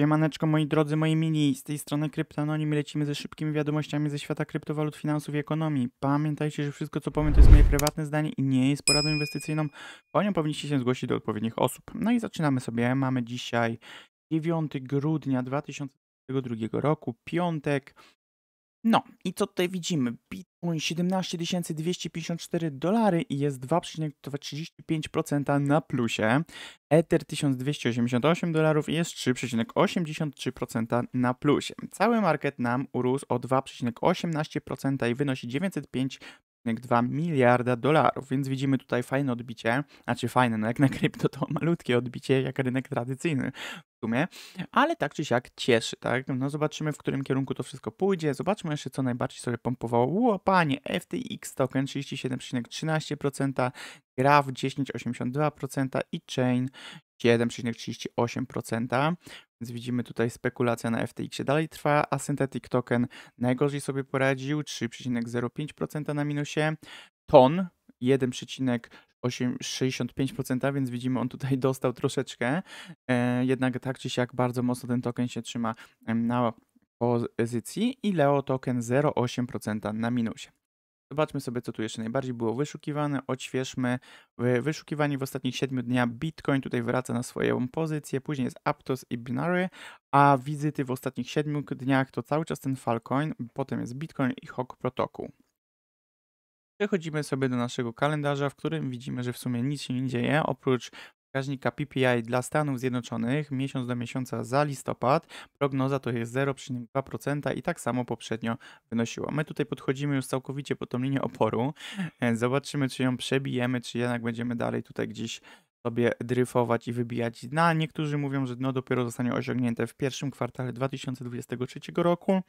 Siemaneczko moi drodzy, moi mini, z tej strony Kryptononim lecimy ze szybkimi wiadomościami ze świata kryptowalut, finansów i ekonomii. Pamiętajcie, że wszystko co powiem to jest moje prywatne zdanie i nie jest poradą inwestycyjną, po nią powinniście się zgłosić do odpowiednich osób. No i zaczynamy sobie, mamy dzisiaj 9 grudnia 2022 roku, piątek, no i co tutaj widzimy? Bitcoin 17 254 dolary i jest 2,35% na plusie. Ether 1288 dolarów i jest 3,83% na plusie. Cały market nam urósł o 2,18% i wynosi 905 2 miliarda dolarów, więc widzimy tutaj fajne odbicie, znaczy fajne, no jak na krypto to malutkie odbicie, jak rynek tradycyjny, sumie, ale tak czy siak cieszy, tak? No zobaczymy, w którym kierunku to wszystko pójdzie. Zobaczmy jeszcze, co najbardziej sobie pompowało. panie, FTX token 37,13%, Graf 10,82% i Chain 7,38%. Więc widzimy tutaj spekulacja na FTX dalej trwa, a Synthetic Token najgorzej sobie poradził 3,05% na minusie. Ton 1,6%, 8, 65%, więc widzimy, on tutaj dostał troszeczkę. E, jednak tak czy siak bardzo mocno ten token się trzyma na pozycji i Leo token 0,8% na minusie. Zobaczmy sobie, co tu jeszcze najbardziej było wyszukiwane. Odświeżmy. Wyszukiwanie w ostatnich 7 dniach Bitcoin tutaj wraca na swoją pozycję, później jest Aptos i Binary, a wizyty w ostatnich 7 dniach to cały czas ten Falcoin, potem jest Bitcoin i Hawk Protocol. Przechodzimy sobie do naszego kalendarza, w którym widzimy, że w sumie nic się nie dzieje, oprócz wskaźnika PPI dla Stanów Zjednoczonych miesiąc do miesiąca za listopad. Prognoza to jest 0,2% i tak samo poprzednio wynosiła. My tutaj podchodzimy już całkowicie po tą linię oporu. E, zobaczymy, czy ją przebijemy, czy jednak będziemy dalej tutaj gdzieś sobie dryfować i wybijać dna. Niektórzy mówią, że dno dopiero zostanie osiągnięte w pierwszym kwartale 2023 roku.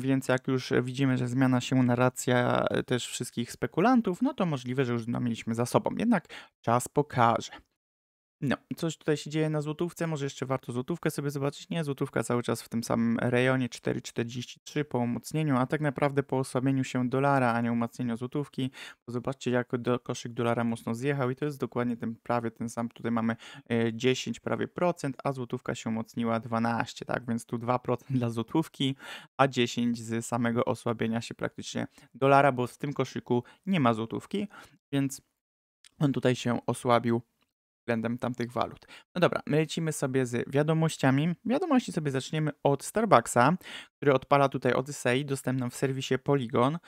Więc jak już widzimy, że zmiana się narracja e, też wszystkich spekulantów, no to możliwe, że już mieliśmy za sobą. Jednak czas pokaże. No, coś tutaj się dzieje na złotówce, może jeszcze warto złotówkę sobie zobaczyć. Nie, złotówka cały czas w tym samym rejonie 4,43 po umocnieniu, a tak naprawdę po osłabieniu się dolara, a nie umocnieniu złotówki. Zobaczcie, jak do, koszyk dolara mocno zjechał i to jest dokładnie ten prawie ten sam. Tutaj mamy 10 e, prawie procent, a złotówka się umocniła 12, tak? Więc tu 2% dla złotówki, a 10 z samego osłabienia się praktycznie dolara, bo w tym koszyku nie ma złotówki, więc on tutaj się osłabił względem tamtych walut. No dobra, my lecimy sobie z wiadomościami. Wiadomości sobie zaczniemy od Starbucksa, który odpala tutaj Odyssey, dostępną w serwisie Polygon.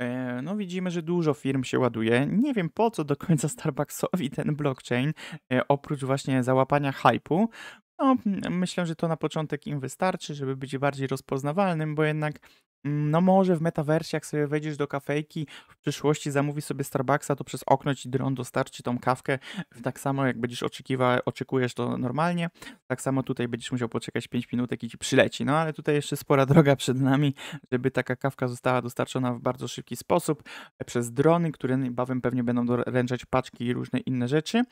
E, no widzimy, że dużo firm się ładuje. Nie wiem po co do końca Starbucksowi ten blockchain, e, oprócz właśnie załapania hypu. No, myślę, że to na początek im wystarczy, żeby być bardziej rozpoznawalnym, bo jednak Mm, no może w metaversie, jak sobie wejdziesz do kafejki, w przyszłości zamówi sobie Starbucksa, to przez okno ci dron dostarczy tą kawkę. Tak samo jak będziesz oczekiwał, oczekujesz to normalnie, tak samo tutaj będziesz musiał poczekać 5 minutek i ci przyleci. No ale tutaj jeszcze spora droga przed nami, żeby taka kawka została dostarczona w bardzo szybki sposób e, przez drony, które niebawem pewnie będą doręczać paczki i różne inne rzeczy.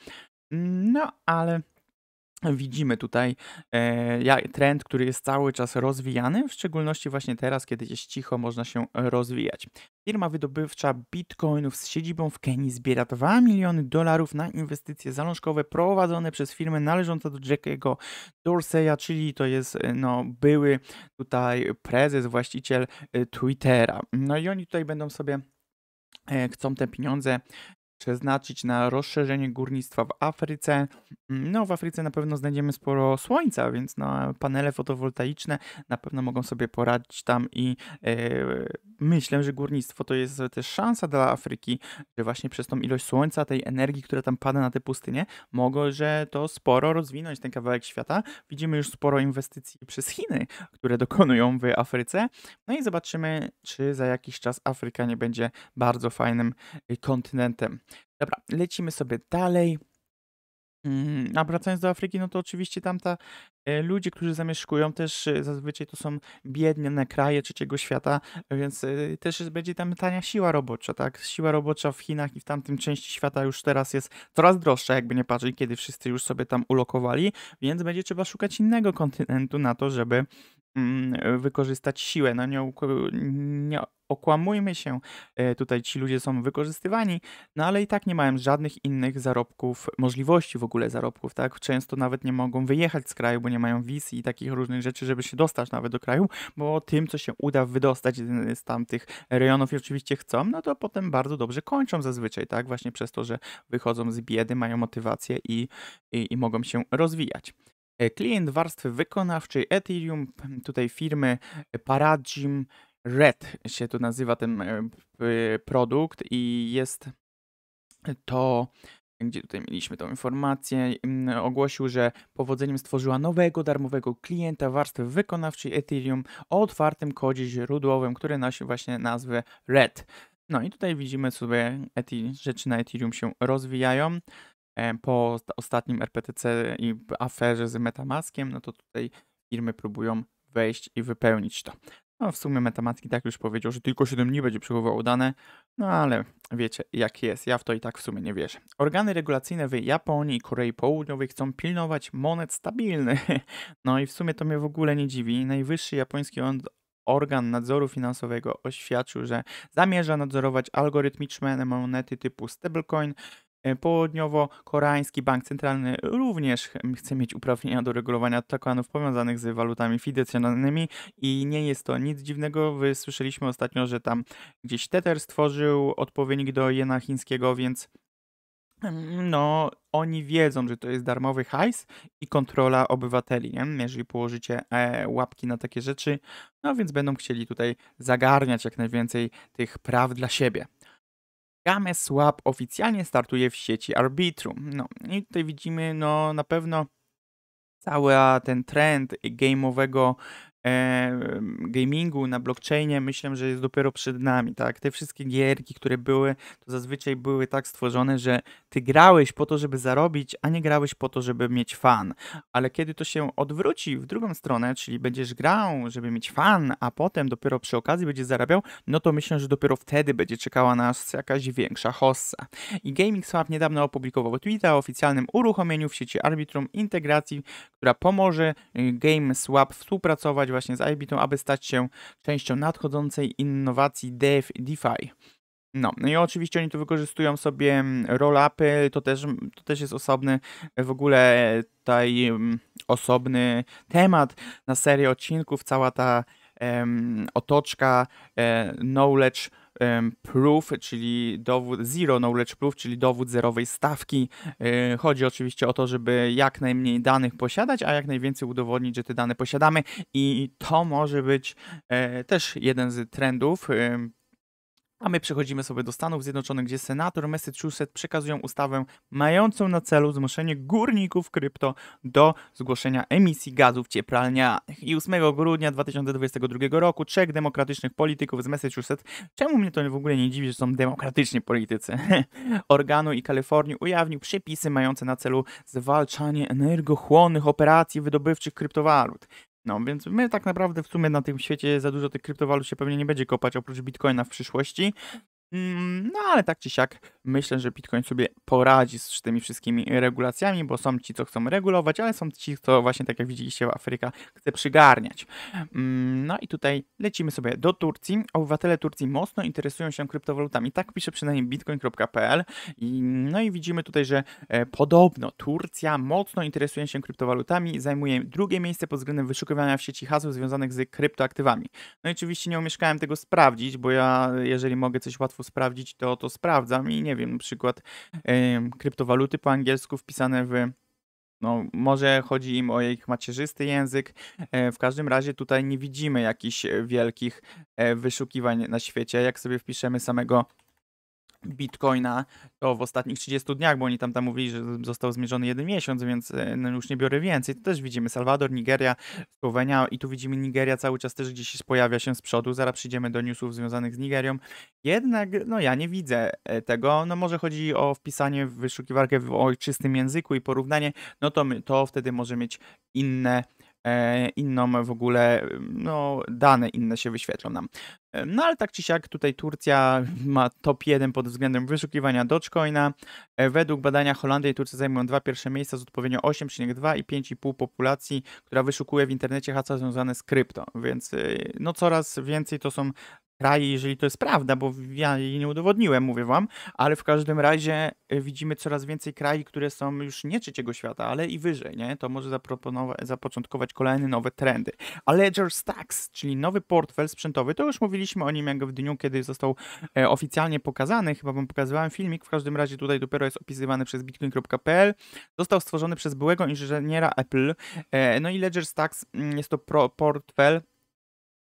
Mm, no ale Widzimy tutaj e, trend, który jest cały czas rozwijany, w szczególności właśnie teraz, kiedy jest cicho, można się e, rozwijać. Firma wydobywcza bitcoinów z siedzibą w Kenii zbiera 2 miliony dolarów na inwestycje zalążkowe prowadzone przez firmę należącą do Jackiego Dorseya, czyli to jest e, no, były tutaj prezes, właściciel Twittera. No i oni tutaj będą sobie chcą te pieniądze przeznaczyć na rozszerzenie górnictwa w Afryce. No, w Afryce na pewno znajdziemy sporo słońca, więc no, panele fotowoltaiczne na pewno mogą sobie poradzić tam i e, myślę, że górnictwo to jest też szansa dla Afryki, że właśnie przez tą ilość słońca, tej energii, która tam pada na te pustynie, mogą, że to sporo rozwinąć ten kawałek świata. Widzimy już sporo inwestycji przez Chiny, które dokonują w Afryce. No i zobaczymy, czy za jakiś czas Afryka nie będzie bardzo fajnym y, kontynentem. Dobra, lecimy sobie dalej. Mm, a wracając do Afryki, no to oczywiście tamta e, ludzie, którzy zamieszkują też e, zazwyczaj to są biedne kraje trzeciego świata, więc e, też będzie tam tania siła robocza, tak? Siła robocza w Chinach i w tamtym części świata już teraz jest coraz droższa, jakby nie patrzeć, kiedy wszyscy już sobie tam ulokowali, więc będzie trzeba szukać innego kontynentu na to, żeby Mm, wykorzystać siłę. No nie, nie okłamujmy się, e, tutaj ci ludzie są wykorzystywani, no ale i tak nie mają żadnych innych zarobków, możliwości w ogóle zarobków, tak? Często nawet nie mogą wyjechać z kraju, bo nie mają wiz i takich różnych rzeczy, żeby się dostać nawet do kraju, bo tym, co się uda wydostać e, z tamtych rejonów i oczywiście chcą, no to potem bardzo dobrze kończą zazwyczaj, tak? Właśnie przez to, że wychodzą z biedy, mają motywację i, i, i mogą się rozwijać. E, klient warstwy wykonawczej Ethereum, tutaj firmy Paradigm Red się tu nazywa ten e, e, produkt i jest to gdzie tutaj mieliśmy tą informację, ogłosił, że powodzeniem stworzyła nowego darmowego klienta warstwy wykonawczej Ethereum o otwartym kodzie źródłowym, który nosi właśnie nazwę RED. No i tutaj widzimy sobie, rzeczy na Ethereum się rozwijają. E, po ostatnim RPTC i aferze z Metamaskiem, no to tutaj firmy próbują wejść i wypełnić to. No w sumie Metamask i tak już powiedział, że tylko 7 dni będzie przechowywał dane, no ale wiecie jak jest, ja w to i tak w sumie nie wierzę. Organy regulacyjne w Japonii i Korei Południowej chcą pilnować monet stabilnych. No i w sumie to mnie w ogóle nie dziwi. Najwyższy japoński organ nadzoru finansowego oświadczył, że zamierza nadzorować algorytmiczne monety typu stablecoin, E, Południowo-Koreański Bank Centralny również chce mieć uprawnienia do regulowania tokenów powiązanych z walutami fiducjonalnymi i nie jest to nic dziwnego. Słyszeliśmy ostatnio, że tam gdzieś Tether stworzył odpowiednik do jena chińskiego, więc mm, no, oni wiedzą, że to jest darmowy hajs i kontrola obywateli, nie? jeżeli położycie e, łapki na takie rzeczy, no więc będą chcieli tutaj zagarniać jak najwięcej tych praw dla siebie. Games Lab oficjalnie startuje w sieci Arbitrum. No i tutaj widzimy, no na pewno cały ten trend game'owego E, gamingu, na blockchainie, myślę, że jest dopiero przed nami, tak? Te wszystkie gierki, które były, to zazwyczaj były tak stworzone, że ty grałeś po to, żeby zarobić, a nie grałeś po to, żeby mieć fan. Ale kiedy to się odwróci w drugą stronę, czyli będziesz grał, żeby mieć fan, a potem dopiero przy okazji będziesz zarabiał, no to myślę, że dopiero wtedy będzie czekała nas jakaś większa hossa. I Gaming Swap niedawno opublikował tweeta o oficjalnym uruchomieniu w sieci Arbitrum integracji, która pomoże y, Game Swap współpracować właśnie z iBitą, aby stać się częścią nadchodzącej innowacji DeFi. No, no i oczywiście oni tu wykorzystują sobie mm, roll-upy, to też, to też jest osobny e, w ogóle e, taj mm, osobny temat na serię odcinków, cała ta em, otoczka e, knowledge proof, czyli dowód zero knowledge proof, czyli dowód zerowej stawki. E, chodzi oczywiście o to, żeby jak najmniej danych posiadać, a jak najwięcej udowodnić, że te dane posiadamy i to może być e, też jeden z trendów a my przechodzimy sobie do Stanów Zjednoczonych, gdzie senator Massachusetts przekazują ustawę mającą na celu zmuszenie górników krypto do zgłoszenia emisji gazów cieplarnianych. I 8 grudnia 2022 roku trzech demokratycznych polityków z Massachusetts, czemu mnie to w ogóle nie dziwi, że są demokratyczni politycy, organu i Kalifornii ujawnił przepisy mające na celu zwalczanie energochłonnych operacji wydobywczych kryptowalut. No, więc my tak naprawdę w sumie na tym świecie za dużo tych kryptowalut się pewnie nie będzie kopać, oprócz bitcoina w przyszłości. Mm, no ale tak czy siak myślę, że Bitcoin sobie poradzi z tymi wszystkimi regulacjami, bo są ci, co chcą regulować, ale są ci, co właśnie tak jak widzieliście Afryka chce przygarniać. Mm, no i tutaj lecimy sobie do Turcji. Obywatele Turcji mocno interesują się kryptowalutami. Tak pisze przynajmniej bitcoin.pl. No i widzimy tutaj, że e, podobno Turcja mocno interesuje się kryptowalutami, zajmuje drugie miejsce pod względem wyszukiwania w sieci hasłów związanych z kryptoaktywami. No i oczywiście nie umieszkałem tego sprawdzić, bo ja jeżeli mogę coś łatwo łatwo sprawdzić, to to sprawdzam i nie wiem, na przykład kryptowaluty po angielsku wpisane w no, może chodzi im o ich macierzysty język. E, w każdym razie tutaj nie widzimy jakichś wielkich e, wyszukiwań na świecie. Jak sobie wpiszemy samego Bitcoina to w ostatnich 30 dniach, bo oni tam, tam mówili, że został zmierzony jeden miesiąc, więc e, no, już nie biorę więcej. To też widzimy Salwador, Nigeria, Słowenia i tu widzimy Nigeria cały czas też gdzieś pojawia się z przodu. Zaraz przyjdziemy do newsów związanych z Nigerią. Jednak no ja nie widzę e, tego. No może chodzi o wpisanie w wyszukiwarkę w ojczystym języku i porównanie. No to, my, to wtedy może mieć inne E, inną w ogóle, no dane inne się wyświetlą nam. E, no ale tak czy siak tutaj Turcja ma top 1 pod względem wyszukiwania Dogecoina. E, według badania Holandia i Turcja zajmują dwa pierwsze miejsca z odpowiednio 8,2 i 5,5 populacji, która wyszukuje w internecie hasła związane z krypto. Więc no coraz więcej to są kraje, jeżeli to jest prawda, bo ja jej nie udowodniłem, mówię wam, ale w każdym razie y, widzimy coraz więcej krajów, które są już nie trzeciego świata, ale i wyżej, nie? To może zaproponować, zapoczątkować kolejne nowe trendy. A Ledger Stacks, czyli nowy portfel sprzętowy, to już mówiliśmy o nim jak w dniu, kiedy został e, oficjalnie pokazany, chyba wam pokazywałem filmik, w każdym razie tutaj dopiero jest opisywany przez bitcoin.pl. Został stworzony przez byłego inżyniera Apple, e, no i Ledger Stacks mm, jest to portfel,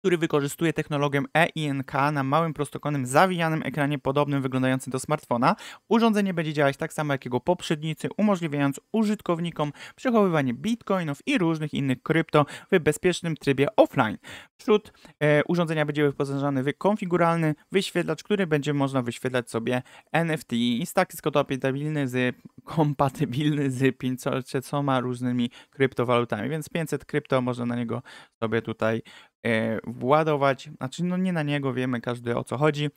który wykorzystuje technologię EINK na małym prostokątnym zawijanym ekranie podobnym wyglądającym do smartfona. Urządzenie będzie działać tak samo jak jego poprzednicy, umożliwiając użytkownikom przechowywanie bitcoinów i różnych innych krypto w bezpiecznym trybie offline. Wśród e, urządzenia będzie wyposażony w konfiguralny wyświetlacz, który będzie można wyświetlać sobie NFT i tak jest kompatybilny z, kompatybilny z 500 różnymi kryptowalutami, więc 500 krypto można na niego sobie tutaj E, władować, znaczy no nie na niego wiemy każdy o co chodzi,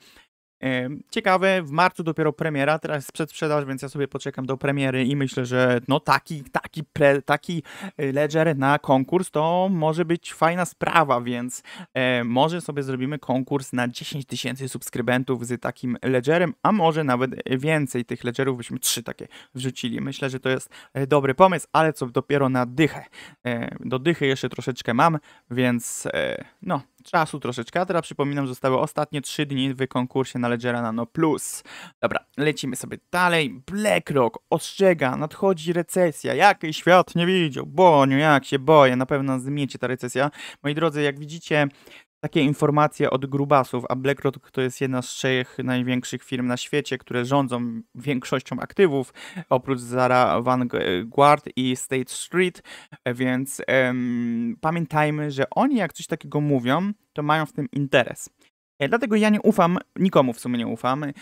Ciekawe, w marcu dopiero premiera, teraz jest przedsprzedaż, więc ja sobie poczekam do premiery i myślę, że no taki, taki, pre, taki e, ledger na konkurs to może być fajna sprawa, więc e, może sobie zrobimy konkurs na 10 tysięcy subskrybentów z takim ledgerem, a może nawet e, więcej tych ledgerów, byśmy trzy takie wrzucili. Myślę, że to jest e, dobry pomysł, ale co dopiero na dychę. E, do dychy jeszcze troszeczkę mam, więc e, no czasu troszeczkę, a teraz przypominam, zostały ostatnie 3 dni w konkursie na Ledgera Nano Plus. Dobra, lecimy sobie dalej. BlackRock ostrzega, nadchodzi recesja, jaki świat nie widział, boniu, jak się boję, na pewno zmiecie ta recesja. Moi drodzy, jak widzicie, takie informacje od grubasów, a BlackRock to jest jedna z trzech największych firm na świecie, które rządzą większością aktywów, oprócz Zara Vanguard i State Street, więc em, pamiętajmy, że oni jak coś takiego mówią, to mają w tym interes. E, dlatego ja nie ufam, nikomu w sumie nie ufam, e,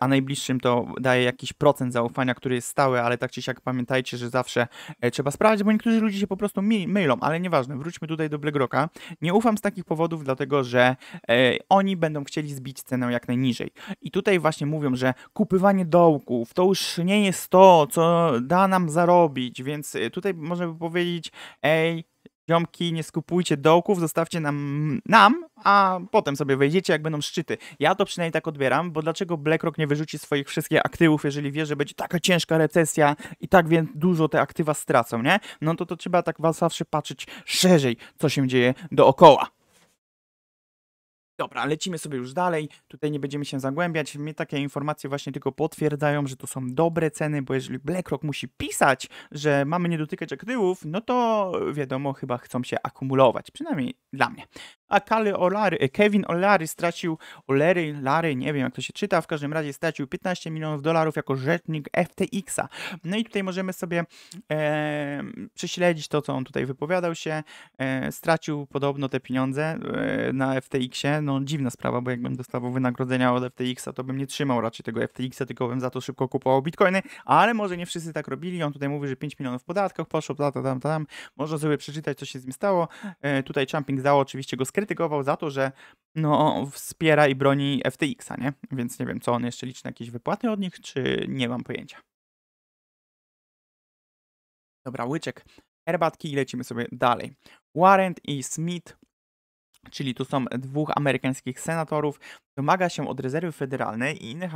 a najbliższym to daje jakiś procent zaufania, który jest stały, ale tak czy siak pamiętajcie, że zawsze e, trzeba sprawdzić, bo niektórzy ludzie się po prostu mylą, ale nieważne, wróćmy tutaj do BlackRocka. Nie ufam z takich powodów, dlatego że oni będą chcieli zbić cenę jak najniżej. I tutaj właśnie mówią, że kupywanie dołków to już nie jest to, co da nam zarobić, więc tutaj można by powiedzieć, ej, ziomki, nie skupujcie dołków, zostawcie nam, nam, a potem sobie wejdziecie, jak będą szczyty. Ja to przynajmniej tak odbieram, bo dlaczego BlackRock nie wyrzuci swoich wszystkich aktywów, jeżeli wie, że będzie taka ciężka recesja i tak więc dużo te aktywa stracą, nie? No to to trzeba tak zawsze patrzeć szerzej, co się dzieje dookoła. Dobra, lecimy sobie już dalej. Tutaj nie będziemy się zagłębiać. Mnie takie informacje właśnie tylko potwierdzają, że to są dobre ceny, bo jeżeli BlackRock musi pisać, że mamy nie dotykać aktywów, no to wiadomo, chyba chcą się akumulować. Przynajmniej dla mnie a Kale Olary, e, Kevin Olary stracił, Olery, Lary, nie wiem jak to się czyta, w każdym razie stracił 15 milionów dolarów jako rzecznik FTX-a. No i tutaj możemy sobie e, prześledzić to, co on tutaj wypowiadał się. E, stracił podobno te pieniądze e, na FTX-ie. No dziwna sprawa, bo jakbym dostawał wynagrodzenia od FTX-a, to bym nie trzymał raczej tego FTX-a, tylko bym za to szybko kupował bitcoiny, ale może nie wszyscy tak robili. On tutaj mówi, że 5 milionów w podatkach poszło, tam, tam, tam. Można sobie przeczytać, co się z nim stało. E, tutaj Champing dało oczywiście go skrytykował za to, że no, wspiera i broni FTX-a, nie? Więc nie wiem, co on jeszcze liczy na jakieś wypłaty od nich, czy nie mam pojęcia. Dobra, łyczek herbatki i lecimy sobie dalej. Warren i Smith, czyli tu są dwóch amerykańskich senatorów, domaga się od rezerwy federalnej i innych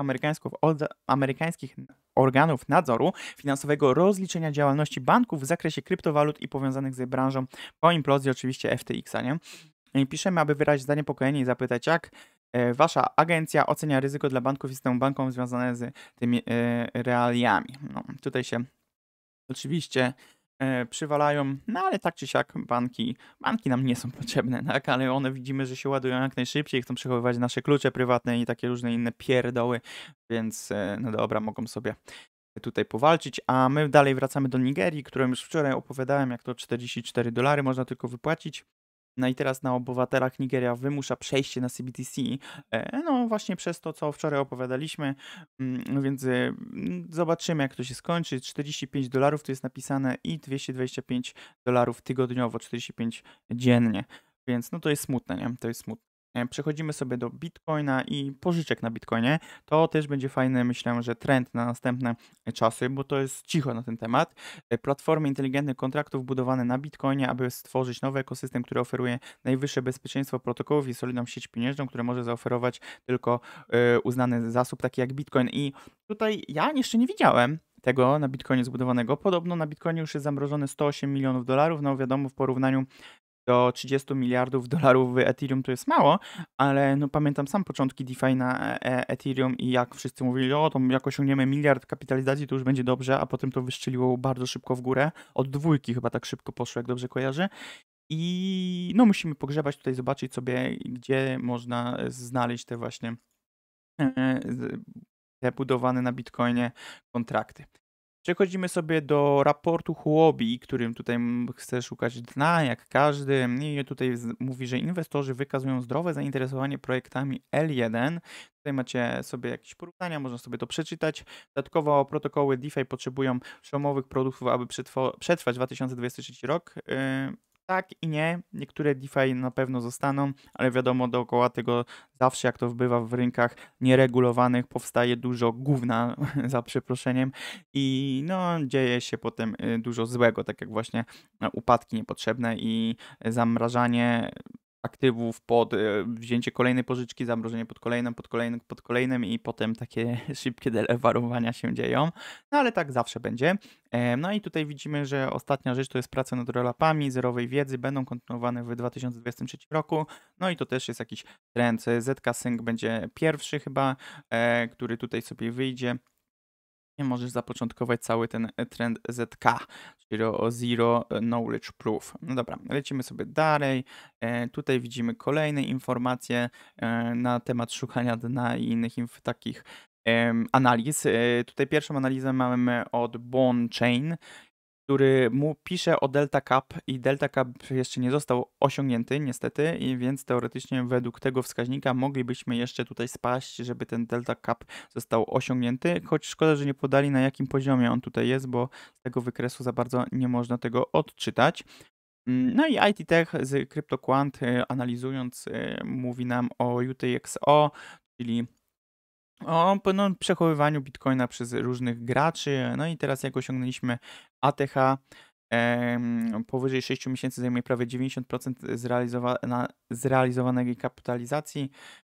amerykańskich organów nadzoru finansowego rozliczenia działalności banków w zakresie kryptowalut i powiązanych z branżą po implozji oczywiście FTX-a, nie? Piszemy, aby wyrazić zaniepokojenie i zapytać, jak e, wasza agencja ocenia ryzyko dla banków i z tą banką związane z tymi e, realiami. No, tutaj się oczywiście e, przywalają, no ale tak czy siak banki, banki nam nie są potrzebne, tak, ale one widzimy, że się ładują jak najszybciej, chcą przechowywać nasze klucze prywatne i takie różne inne pierdoły, więc no dobra, mogą sobie tutaj powalczyć, a my dalej wracamy do Nigerii, którą już wczoraj opowiadałem, jak to 44 dolary można tylko wypłacić no i teraz na obywatelach Nigeria wymusza przejście na CBTC, e, no właśnie przez to, co wczoraj opowiadaliśmy, mm, no więc y, mm, zobaczymy, jak to się skończy. 45 dolarów to jest napisane i 225 dolarów tygodniowo, 45 dziennie, więc no to jest smutne, nie? To jest smutne. E, przechodzimy sobie do Bitcoina i pożyczek na Bitcoinie, to też będzie fajny, myślę, że trend na następne czasy, bo to jest cicho na ten temat. E, platformy inteligentnych kontraktów budowane na Bitcoinie, aby stworzyć nowy ekosystem, który oferuje najwyższe bezpieczeństwo protokołów i solidną sieć pieniężną, które może zaoferować tylko e, uznany zasób, taki jak Bitcoin. I tutaj ja jeszcze nie widziałem tego na Bitcoinie zbudowanego. Podobno na Bitcoinie już jest zamrożone 108 milionów dolarów. No wiadomo, w porównaniu do 30 miliardów dolarów w Ethereum to jest mało, ale no pamiętam sam początki DeFi na e, Ethereum i jak wszyscy mówili, o to jak osiągniemy miliard kapitalizacji, to już będzie dobrze, a potem to wyszczeliło bardzo szybko w górę, od dwójki chyba tak szybko poszło, jak dobrze kojarzę. I no musimy pogrzebać tutaj, zobaczyć sobie, gdzie można e, znaleźć te właśnie e, te budowane na Bitcoinie kontrakty. Przechodzimy sobie do raportu Huobi, którym tutaj chce szukać dna, jak każdy. I tutaj mówi, że inwestorzy wykazują zdrowe zainteresowanie projektami L1. Tutaj macie sobie jakieś porównania, można sobie to przeczytać. Dodatkowo protokoły DeFi potrzebują przełomowych produktów, aby przetrwać 2023 rok. Y, tak i nie. Niektóre DeFi na pewno zostaną, ale wiadomo, dookoła tego zawsze, jak to bywa w rynkach nieregulowanych, powstaje dużo gówna, za przeproszeniem, i no, dzieje się potem y, dużo złego, tak jak właśnie y, upadki niepotrzebne i y, zamrażanie aktywów, pod e, wzięcie kolejnej pożyczki, zamrożenie pod kolejnym, pod kolejnym, pod kolejnym i potem takie szybkie delewarowania się dzieją. No ale tak zawsze będzie. E, no i tutaj widzimy, że ostatnia rzecz to jest praca nad rolapami zerowej wiedzy, będą kontynuowane w 2023 roku. No i to też jest jakiś trend. ZK Sync będzie pierwszy chyba, e, który tutaj sobie wyjdzie i możesz zapoczątkować cały ten e, trend ZK, czyli o Zero e, Knowledge Proof. No dobra, lecimy sobie dalej. E, tutaj widzimy kolejne informacje e, na temat szukania dna i innych inf takich analiz. E, tutaj pierwszą analizę mamy od Bone Chain który mu pisze o Delta Cup i Delta Cup jeszcze nie został osiągnięty niestety, i więc teoretycznie według tego wskaźnika moglibyśmy jeszcze tutaj spaść, żeby ten Delta Cup został osiągnięty, choć szkoda, że nie podali na jakim poziomie on tutaj jest, bo z tego wykresu za bardzo nie można tego odczytać. Mm, no i IT Tech z CryptoQuant y, analizując y, mówi nam o UTXO, czyli o no, przechowywaniu bitcoina przez różnych graczy. No i teraz jak osiągnęliśmy ATH powyżej 6 miesięcy zajmuje prawie 90% zrealizowa zrealizowanej kapitalizacji.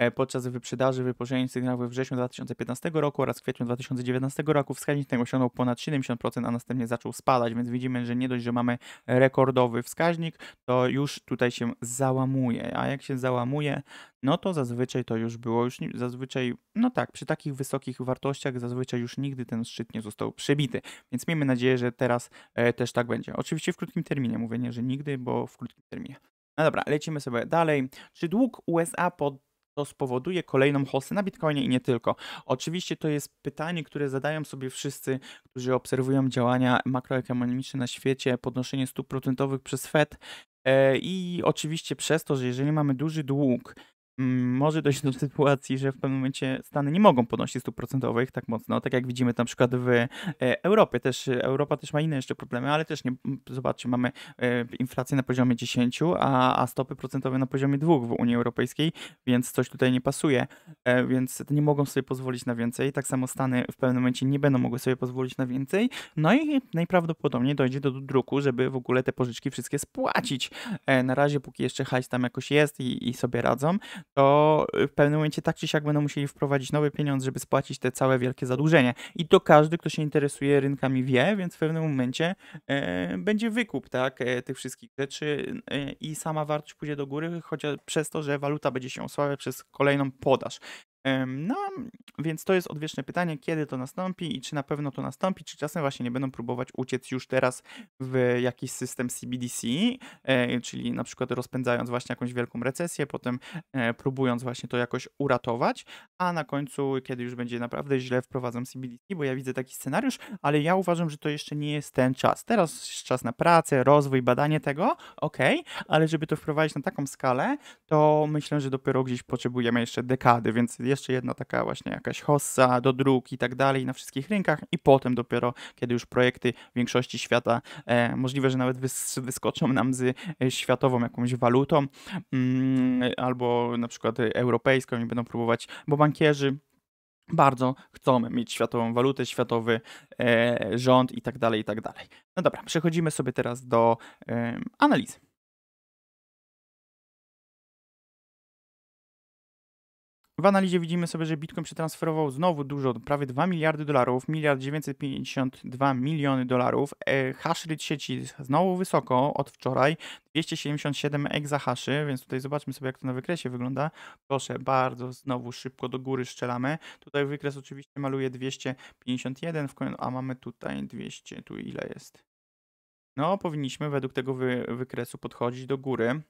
E, podczas wyprzedaży wypożyczeń sygnału we wrześniu 2015 roku oraz kwietniu 2019 roku. Wskaźnik ten osiągnął ponad 70%, a następnie zaczął spadać, więc widzimy, że nie dość, że mamy rekordowy wskaźnik, to już tutaj się załamuje, a jak się załamuje, no to zazwyczaj to już było już zazwyczaj, no tak, przy takich wysokich wartościach zazwyczaj już nigdy ten szczyt nie został przebity. Więc miejmy nadzieję, że teraz e, też tak będzie. Oczywiście w krótkim terminie, mówię nie, że nigdy, bo w krótkim terminie. No dobra, lecimy sobie dalej. Czy dług USA pod to spowoduje kolejną hossę na Bitcoinie i nie tylko. Oczywiście to jest pytanie, które zadają sobie wszyscy, którzy obserwują działania makroekonomiczne na świecie, podnoszenie stóp procentowych przez Fed. E, I oczywiście przez to, że jeżeli mamy duży dług, Mm, może dojść do sytuacji, że w pewnym momencie Stany nie mogą podnosić stóp procentowych tak mocno, tak jak widzimy na przykład w e, Europie też, e, Europa też ma inne jeszcze problemy, ale też nie, mm, zobaczcie, mamy e, inflację na poziomie 10, a, a stopy procentowe na poziomie 2 w Unii Europejskiej, więc coś tutaj nie pasuje, więc nie mogą sobie pozwolić na więcej, tak samo Stany w pewnym momencie nie będą mogły sobie pozwolić na więcej, no i najprawdopodobniej dojdzie do druku, żeby w ogóle te pożyczki wszystkie spłacić. Na razie, póki jeszcze hajs tam jakoś jest i, i sobie radzą, to y, w pewnym momencie tak czy siak będą musieli wprowadzić nowy pieniądz, żeby spłacić te całe wielkie zadłużenie. I to każdy, kto się interesuje rynkami, wie, więc w pewnym momencie e, będzie wykup tak, e, tych wszystkich rzeczy e, i sama wartość pójdzie do góry, chociaż e, przez to, że waluta będzie się osłabiać przez kolejną podaż. No, więc to jest odwieczne pytanie, kiedy to nastąpi i czy na pewno to nastąpi, czy czasem właśnie nie będą próbować uciec już teraz w jakiś system CBDC, e, czyli na przykład rozpędzając właśnie jakąś wielką recesję, potem e, próbując właśnie to jakoś uratować, a na końcu, kiedy już będzie naprawdę źle, wprowadzą CBDC, bo ja widzę taki scenariusz, ale ja uważam, że to jeszcze nie jest ten czas. Teraz jest czas na pracę, rozwój, badanie tego, ok, ale żeby to wprowadzić na taką skalę, to myślę, że dopiero gdzieś potrzebujemy jeszcze dekady, więc jeszcze jedna taka właśnie jakaś hossa do dróg i tak dalej na wszystkich rynkach i potem dopiero, kiedy już projekty większości świata, e, możliwe, że nawet wys wyskoczą nam z e, światową jakąś walutą mm, albo na przykład europejską i będą próbować, bo bankierzy bardzo chcą mieć światową walutę, światowy e, rząd i tak dalej, i tak dalej. No dobra, przechodzimy sobie teraz do e, analizy. W analizie widzimy sobie, że Bitcoin przetransferował znowu dużo, prawie 2 miliardy dolarów, miliard 952 miliony dolarów. E, hash rate sieci znowu wysoko od wczoraj, 277 egzahaszy, więc tutaj zobaczmy sobie, jak to na wykresie wygląda. Proszę, bardzo znowu szybko do góry szczelamy. Tutaj wykres oczywiście maluje 251, a mamy tutaj 200, tu ile jest? No, powinniśmy według tego wy wykresu podchodzić do góry.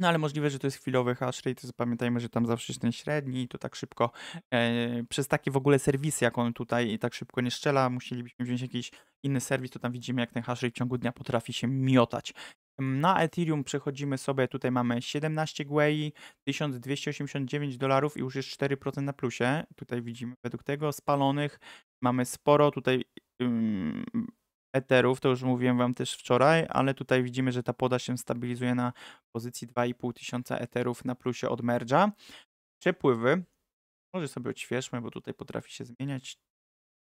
No ale możliwe, że to jest chwilowy hash rate, to pamiętajmy, że tam zawsze jest ten średni i to tak szybko, e, przez takie w ogóle serwisy, jak on tutaj i tak szybko nie strzela, musielibyśmy wziąć jakiś inny serwis, to tam widzimy, jak ten hash rate w ciągu dnia potrafi się miotać. Mm, na Ethereum przechodzimy sobie, tutaj mamy 17 GUI, 1289 dolarów i już jest 4% na plusie. Tutaj widzimy według tego spalonych, mamy sporo tutaj... Ym, eterów, to już mówiłem wam też wczoraj, ale tutaj widzimy, że ta poda się stabilizuje na pozycji 2500 eterów na plusie od merge'a. Przepływy, może sobie odświeżmy, bo tutaj potrafi się zmieniać,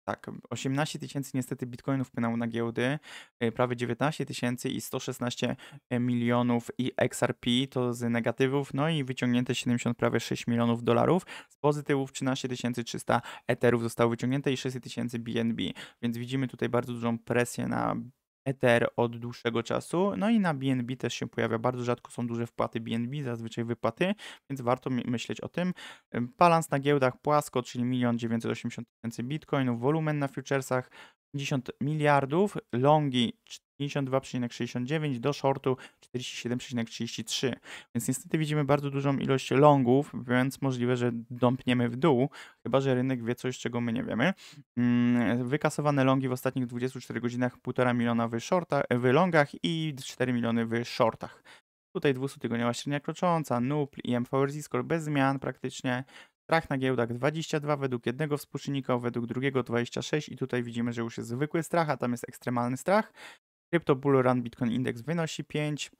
tak, 18 tysięcy niestety bitcoinów wpłynęło na giełdy, e, prawie 19 tysięcy i 116 e, milionów i XRP to z negatywów, no i wyciągnięte 70 prawie 6 milionów dolarów, z pozytywów 13 300 eterów zostało wyciągnięte i 6 tysięcy BNB, więc widzimy tutaj bardzo dużą presję na Ether od dłuższego czasu. No i na BNB też się pojawia. Bardzo rzadko są duże wpłaty BNB, zazwyczaj wypłaty, więc warto myśleć o tym. Balans na giełdach płasko, czyli 1 980 000 bitcoinów, wolumen na futuresach 50 miliardów, longi 52,69 do shortu 47,33. Więc niestety widzimy bardzo dużą ilość longów, więc możliwe, że dąpniemy w dół, chyba że rynek wie coś, czego my nie wiemy. Mm, wykasowane longi w ostatnich 24 godzinach 1,5 miliona w, shorta, w longach i 4 miliony w shortach. Tutaj 200-tygodniowa średnia krocząca, NUPL i MVRZ skoro bez zmian praktycznie. Strach na giełdach 22 według jednego współczynnika, według drugiego 26 i tutaj widzimy, że już jest zwykły strach, a tam jest ekstremalny strach. Crypto Bull Run Bitcoin Index wynosi 5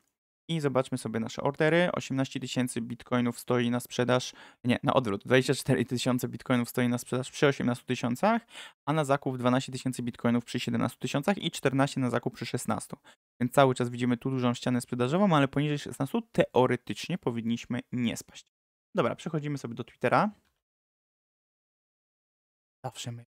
i zobaczmy sobie nasze ordery. 18 tysięcy bitcoinów stoi na sprzedaż, nie, na odwrót, 24 tysiące bitcoinów stoi na sprzedaż przy 18 tysiącach, a na zakup 12 tysięcy bitcoinów przy 17 tysiącach i 14 na zakup przy 16. Więc cały czas widzimy tu dużą ścianę sprzedażową, ale poniżej 16 teoretycznie powinniśmy nie spaść. Dobra, przechodzimy sobie do Twittera. Zawsze my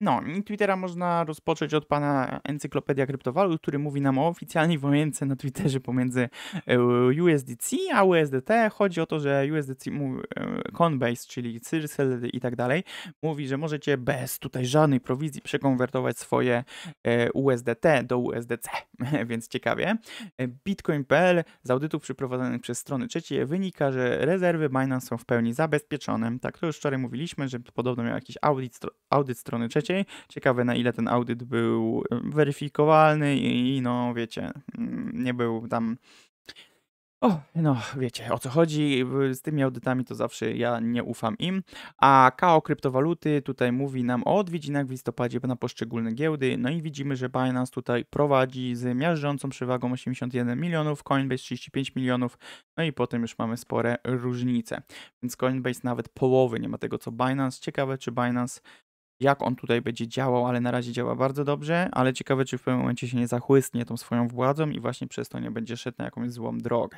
no, Twittera można rozpocząć od pana Encyklopedia Kryptowalut, który mówi nam o oficjalnej wojence na Twitterze pomiędzy e, USDC a USDT. Chodzi o to, że USDC, e, Coinbase, czyli Circle i tak dalej, mówi, że możecie bez tutaj żadnej prowizji przekonwertować swoje e, USDT do USDC, więc ciekawie. Bitcoin.pl z audytów przeprowadzonych przez strony trzecie wynika, że rezerwy Binance są w pełni zabezpieczone. Tak, to już wczoraj mówiliśmy, że podobno miał jakiś audyt, audyt strony trzeciej trzeciej. Ciekawe na ile ten audyt był weryfikowalny i, i no wiecie, mm, nie był tam o, no wiecie o co chodzi, z tymi audytami to zawsze ja nie ufam im. A KO kryptowaluty tutaj mówi nam o odwiedzinach w listopadzie na poszczególne giełdy. No i widzimy, że Binance tutaj prowadzi z miażdżącą przewagą 81 milionów, Coinbase 35 milionów, no i potem już mamy spore różnice. Więc Coinbase nawet połowy nie ma tego co Binance. Ciekawe, czy Binance jak on tutaj będzie działał, ale na razie działa bardzo dobrze, ale ciekawe, czy w pewnym momencie się nie zachłysnie tą swoją władzą i właśnie przez to nie będzie szedł na jakąś złą drogę.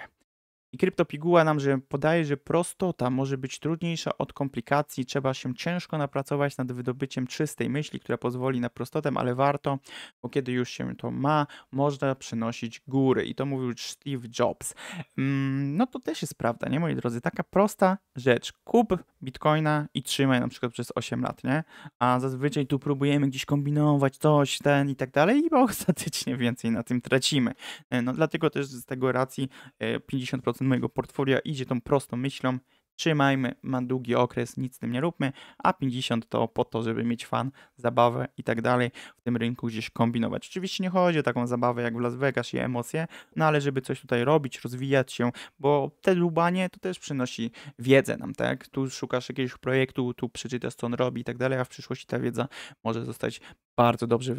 I kryptopiguła nam, że podaje, że prostota może być trudniejsza od komplikacji, trzeba się ciężko napracować nad wydobyciem czystej myśli, która pozwoli na prostotę, ale warto, bo kiedy już się to ma, można przynosić góry. I to mówił Steve Jobs. Mm, no to też jest prawda, nie moi drodzy? Taka prosta rzecz. Kup bitcoina i trzymaj na przykład przez 8 lat, nie? A zazwyczaj tu próbujemy gdzieś kombinować coś, ten i tak dalej i ostatecznie więcej na tym tracimy. E, no dlatego też z tego racji 50% e, 30% mojego portfolio idzie tą prostą myślą, trzymajmy, ma długi okres, nic z tym nie róbmy, a 50 to po to, żeby mieć fan, zabawę i tak dalej, w tym rynku gdzieś kombinować. Oczywiście nie chodzi o taką zabawę jak w Las Vegas i emocje, no ale żeby coś tutaj robić, rozwijać się, bo te lubanie to też przynosi wiedzę nam, tak? Tu szukasz jakiegoś projektu, tu przeczytasz co on robi i tak dalej, a w przyszłości ta wiedza może zostać bardzo dobrze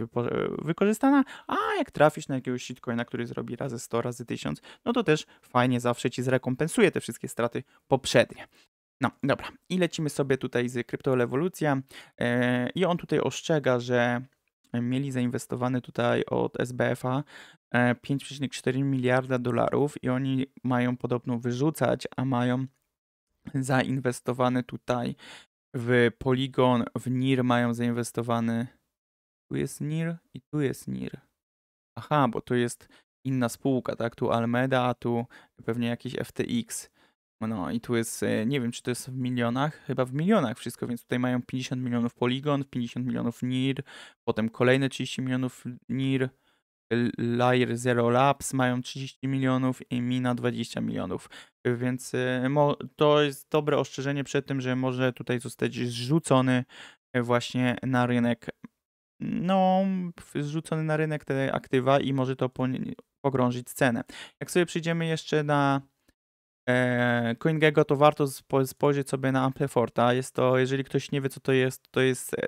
wykorzystana, a jak trafisz na jakiegoś shitcoina, który zrobi razy 100, razy 1000, no to też fajnie zawsze ci zrekompensuje te wszystkie straty poprzednie. No, dobra. I lecimy sobie tutaj z kryptowolucja Evolucja. E, i on tutaj ostrzega, że mieli zainwestowane tutaj od SBF-a 5,4 e, miliarda dolarów i oni mają podobno wyrzucać, a mają zainwestowane tutaj w Polygon, w NIR mają zainwestowane tu jest NIR i tu jest NIR. Aha, bo tu jest inna spółka, tak? Tu Almeda, a tu pewnie jakiś FTX. No i tu jest, e, nie wiem czy to jest w milionach, chyba w milionach wszystko, więc tutaj mają 50 milionów Polygon, 50 milionów NIR, potem kolejne 30 milionów NIR, Layer Zero Labs mają 30 milionów i Mina 20 milionów. Więc e, to jest dobre ostrzeżenie przed tym, że może tutaj zostać zrzucony e, właśnie na rynek no, zrzucony na rynek te aktywa i może to pogrążyć cenę. Jak sobie przyjdziemy jeszcze na e, CoinGecko, to warto spo, spojrzeć sobie na Ampleforta. Jest to, jeżeli ktoś nie wie co to jest, to jest... E,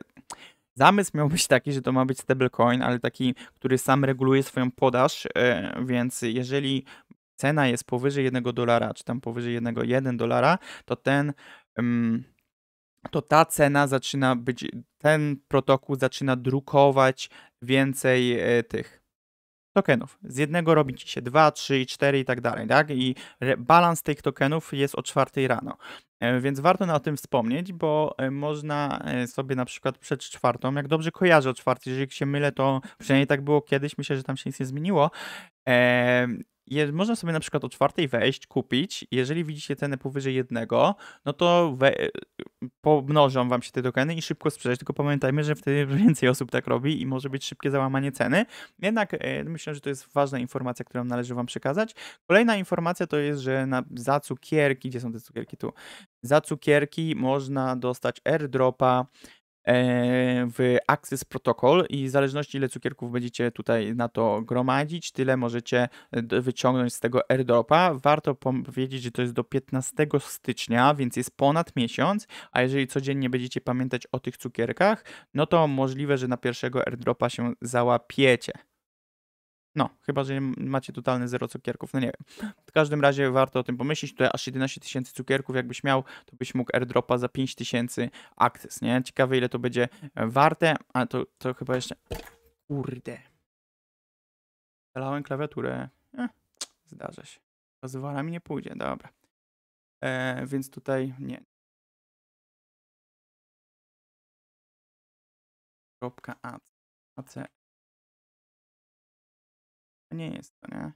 zamysł miał być taki, że to ma być stablecoin, ale taki, który sam reguluje swoją podaż, e, więc jeżeli cena jest powyżej 1 dolara, czy tam powyżej 1, dolara, to ten... Um, to ta cena zaczyna być, ten protokół zaczyna drukować więcej e, tych tokenów. Z jednego robi ci się 2, 3, 4 i tak dalej, tak? I balans tych tokenów jest o 4 rano. E, więc warto na tym wspomnieć, bo e, można sobie na przykład przed czwartą, jak dobrze kojarzę o czwartej, jeżeli się mylę, to przynajmniej tak było kiedyś, myślę, że tam się nic nie zmieniło je, można sobie na przykład o czwartej wejść, kupić. Jeżeli widzicie cenę powyżej jednego, no to we, e, pomnożą wam się te tokeny i szybko sprzedać. Tylko pamiętajmy, że wtedy więcej osób tak robi i może być szybkie załamanie ceny. Jednak e, myślę, że to jest ważna informacja, którą należy wam przekazać. Kolejna informacja to jest, że na, za cukierki, gdzie są te cukierki tu? Za cukierki można dostać airdropa E, w Access Protocol i w zależności ile cukierków będziecie tutaj na to gromadzić, tyle możecie e, wyciągnąć z tego airdropa. Warto powiedzieć, że to jest do 15 stycznia, więc jest ponad miesiąc, a jeżeli codziennie będziecie pamiętać o tych cukierkach, no to możliwe, że na pierwszego airdropa się załapiecie. No, chyba, że macie totalne zero cukierków, no nie wiem. W każdym razie warto o tym pomyśleć, tutaj aż 11 tysięcy cukierków jakbyś miał, to byś mógł airdropa za 5 tysięcy akces, nie? Ciekawe ile to będzie e, warte, a to, to chyba jeszcze... Kurde. Zalałem klawiaturę. Eh, zdarza się. Pozwala mi nie pójdzie, dobra. E, więc tutaj nie. Kropka AC nie jest to, nie?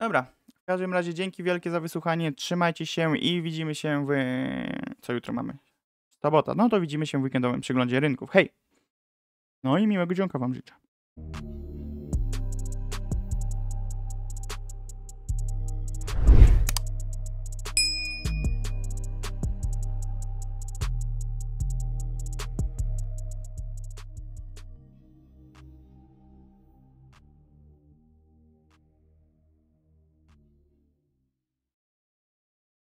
Dobra, w każdym razie dzięki wielkie za wysłuchanie, trzymajcie się i widzimy się w... co jutro mamy? Sobota, no to widzimy się w weekendowym przeglądzie rynków, hej! No i miłego dzionka wam życzę.